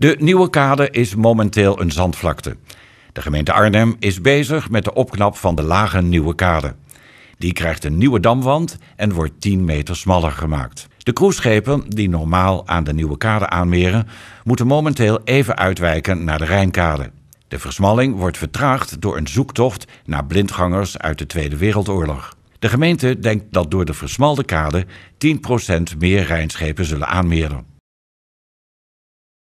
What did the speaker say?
De nieuwe kade is momenteel een zandvlakte. De gemeente Arnhem is bezig met de opknap van de lage nieuwe kade. Die krijgt een nieuwe damwand en wordt 10 meter smaller gemaakt. De cruiseschepen, die normaal aan de nieuwe kade aanmeren, moeten momenteel even uitwijken naar de Rijnkade. De versmalling wordt vertraagd door een zoektocht naar blindgangers uit de Tweede Wereldoorlog. De gemeente denkt dat door de versmalde kade 10% meer Rijnschepen zullen aanmeren.